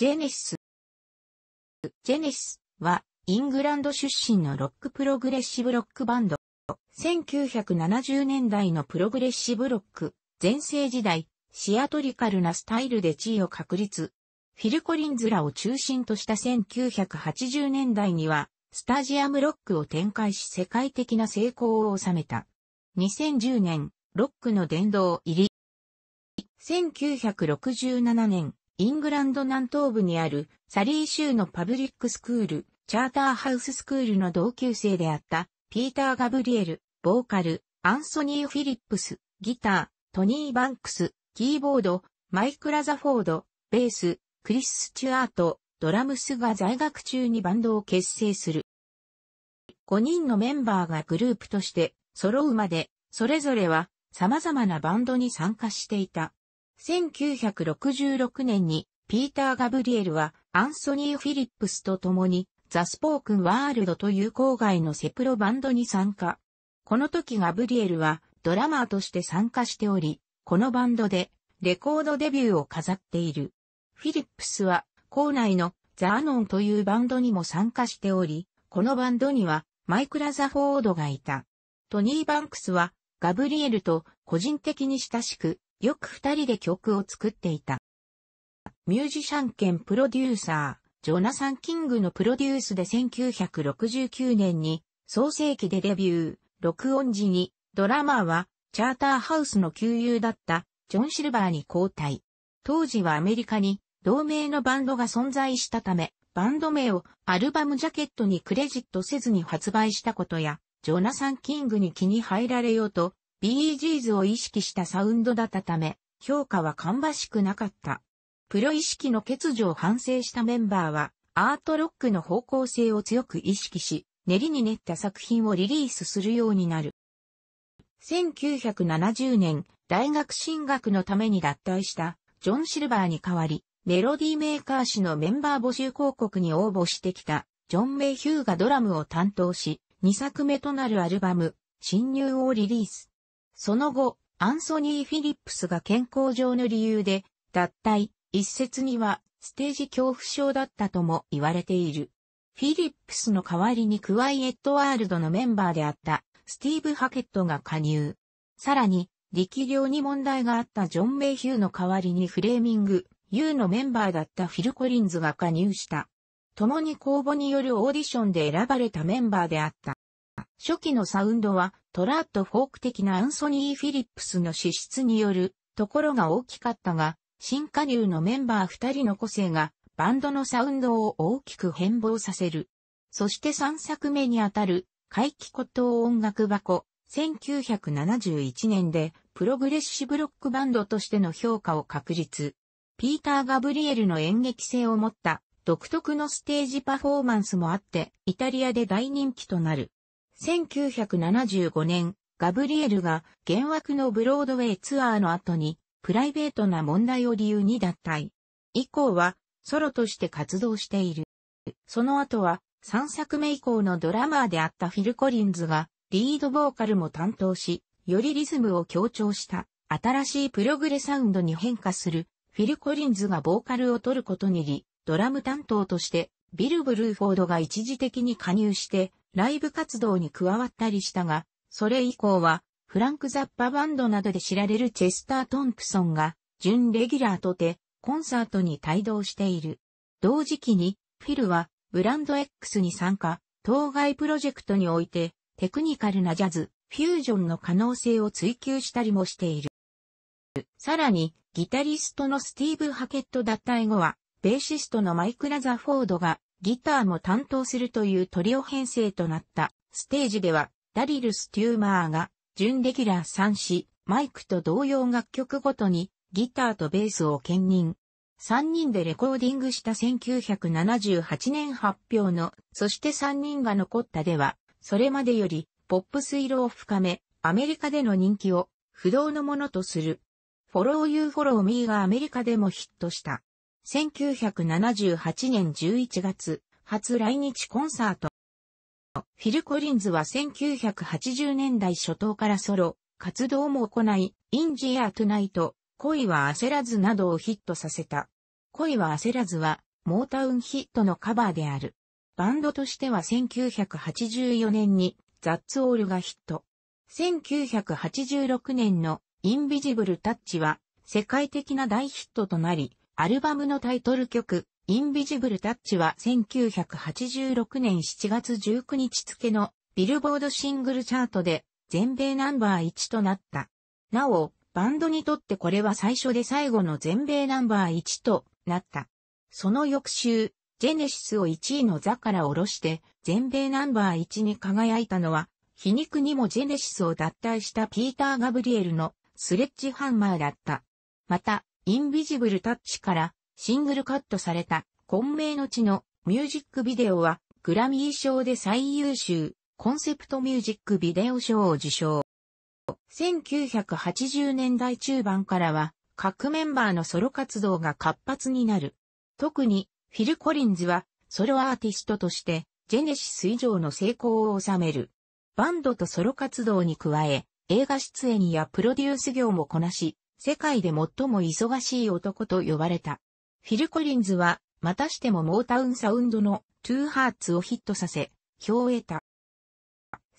ジェネシス。ジェネシスは、イングランド出身のロックプログレッシブロックバンド。1970年代のプログレッシブロック、全盛時代、シアトリカルなスタイルで地位を確立。フィル・コリンズらを中心とした1980年代には、スタジアムロックを展開し世界的な成功を収めた。2010年、ロックの殿堂入り。1967年、イングランド南東部にあるサリー州のパブリックスクール、チャーターハウススクールの同級生であったピーター・ガブリエル、ボーカル、アンソニー・フィリップス、ギター、トニー・バンクス、キーボード、マイク・ラザフォード、ベース、クリス・スチュアート、ドラムスが在学中にバンドを結成する。5人のメンバーがグループとして揃うまで、それぞれは様々なバンドに参加していた。1966年にピーター・ガブリエルはアンソニー・フィリップスと共にザ・スポークン・ワールドという郊外のセプロバンドに参加。この時ガブリエルはドラマーとして参加しており、このバンドでレコードデビューを飾っている。フィリップスは校内のザ・アノンというバンドにも参加しており、このバンドにはマイク・ラザフォードがいた。トニー・バンクスはガブリエルと個人的に親しく、よく二人で曲を作っていた。ミュージシャン兼プロデューサー、ジョナサン・キングのプロデュースで1969年に創世記でデビュー、録音時にドラマーはチャーターハウスの旧友だったジョン・シルバーに交代。当時はアメリカに同名のバンドが存在したため、バンド名をアルバムジャケットにクレジットせずに発売したことや、ジョナサン・キングに気に入られようと、BEGs を意識したサウンドだったため、評価は芳しくなかった。プロ意識の欠如を反省したメンバーは、アートロックの方向性を強く意識し、練りに練った作品をリリースするようになる。1970年、大学進学のために脱退したジョン・シルバーに代わり、メロディーメーカー誌のメンバー募集広告に応募してきたジョン・メイヒューがドラムを担当し、2作目となるアルバム、侵入をリリース。その後、アンソニー・フィリップスが健康上の理由で、脱退、一説には、ステージ恐怖症だったとも言われている。フィリップスの代わりにクワイエットワールドのメンバーであったスティーブ・ハケットが加入。さらに、力量に問題があったジョン・メイヒューの代わりにフレーミング、ユーのメンバーだったフィル・コリンズが加入した。共に公募によるオーディションで選ばれたメンバーであった。初期のサウンドはトラッドフォーク的なアンソニー・フィリップスの資質によるところが大きかったが、新加入のメンバー二人の個性がバンドのサウンドを大きく変貌させる。そして三作目にあたる怪奇古島音楽箱、1971年でプログレッシブロックバンドとしての評価を確立。ピーター・ガブリエルの演劇性を持った独特のステージパフォーマンスもあって、イタリアで大人気となる。1975年、ガブリエルが原惑のブロードウェイツアーの後に、プライベートな問題を理由に脱退。以降は、ソロとして活動している。その後は、3作目以降のドラマーであったフィル・コリンズが、リードボーカルも担当し、よりリズムを強調した新しいプログレサウンドに変化するフィル・コリンズがボーカルを取ることにり、ドラム担当としてビル・ブルーフォードが一時的に加入してライブ活動に加わったりしたが、それ以降は、フランク・ザッパバンドなどで知られるチェスター・トンプソンが、準レギュラーとて、コンサートに帯同している。同時期に、フィルは、ブランド X に参加、当該プロジェクトにおいて、テクニカルなジャズ、フュージョンの可能性を追求したりもしている。さらに、ギタリストのスティーブ・ハケット脱退後は、ベーシストのマイク・ラザフォードがギターも担当するというトリオ編成となったステージではダリル・ステューマーが準レギュラー3子、マイクと同様楽曲ごとにギターとベースを兼任。3人でレコーディングした1978年発表の、そして3人が残ったでは、それまでよりポップス色を深め、アメリカでの人気を不動のものとする。フォローユーフォローミーがアメリカでもヒットした。1978年11月、初来日コンサート。フィル・コリンズは1980年代初頭からソロ、活動も行い、インジア・トゥナイト、恋は焦らずなどをヒットさせた。恋は焦らずは、モータウンヒットのカバーである。バンドとしては1984年に、ザッツ・オールがヒット。1986年のインビジブル・タッチは、世界的な大ヒットとなり、アルバムのタイトル曲、インビジブルタッチは1986年7月19日付のビルボードシングルチャートで全米ナンバー1となった。なお、バンドにとってこれは最初で最後の全米ナンバー1となった。その翌週、ジェネシスを1位の座から下ろして全米ナンバー1に輝いたのは、皮肉にもジェネシスを脱退したピーター・ガブリエルのスレッジハンマーだった。また、インビジブルタッチからシングルカットされた混迷の地のミュージックビデオはグラミー賞で最優秀コンセプトミュージックビデオ賞を受賞。1980年代中盤からは各メンバーのソロ活動が活発になる。特にフィル・コリンズはソロアーティストとしてジェネシス以上の成功を収める。バンドとソロ活動に加え映画出演やプロデュース業もこなし世界で最も忙しい男と呼ばれた。フィル・コリンズは、またしてもモータウンサウンドのトゥーハーツをヒットさせ、票を得た。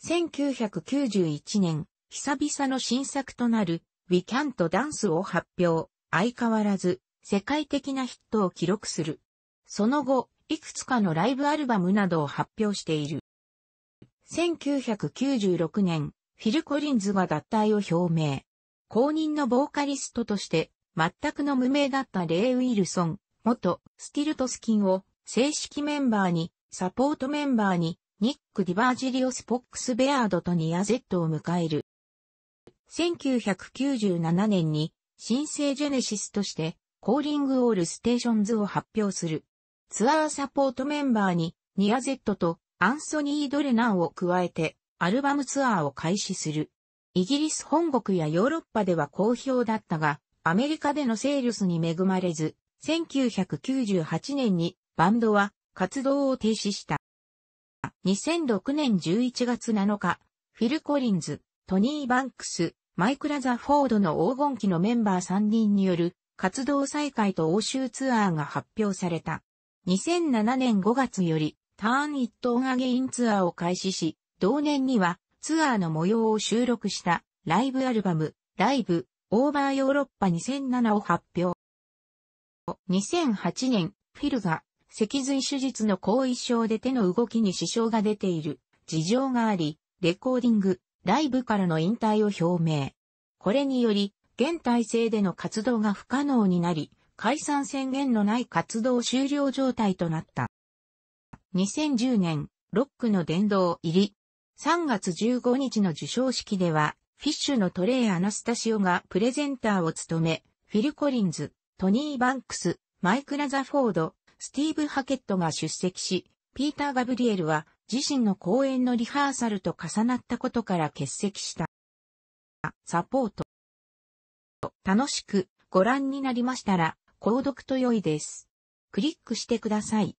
1991年、久々の新作となる We Can't Dance を発表、相変わらず世界的なヒットを記録する。その後、いくつかのライブアルバムなどを発表している。1996年、フィル・コリンズが脱退を表明。公認のボーカリストとして、全くの無名だったレイ・ウィルソン、元スティルトスキンを正式メンバーに、サポートメンバーに、ニック・ディバージリオス・ポックス・ベアードとニア・ゼットを迎える。1997年に、新生ジェネシスとして、コーリング・オール・ステーションズを発表する。ツアーサポートメンバーに、ニア・ゼットとアンソニー・ドレナンを加えて、アルバムツアーを開始する。イギリス本国やヨーロッパでは好評だったが、アメリカでのセールスに恵まれず、1998年にバンドは活動を停止した。2006年11月7日、フィル・コリンズ、トニー・バンクス、マイク・ラザ・フォードの黄金期のメンバー3人による活動再開と欧州ツアーが発表された。2007年5月よりターン・イット・オン・アゲインツアーを開始し、同年にはツアーの模様を収録したライブアルバム、ライブ、オーバーヨーロッパ2007を発表。2008年、フィルが脊髄手術の後遺症で手の動きに支障が出ている事情があり、レコーディング、ライブからの引退を表明。これにより、現体制での活動が不可能になり、解散宣言のない活動終了状態となった。2010年、ロックの殿堂入り、3月15日の授賞式では、フィッシュのトレイ・アナスタシオがプレゼンターを務め、フィル・コリンズ、トニー・バンクス、マイク・ラザフォード、スティーブ・ハケットが出席し、ピーター・ガブリエルは自身の公演のリハーサルと重なったことから欠席した。サポート。楽しくご覧になりましたら、購読と良いです。クリックしてください。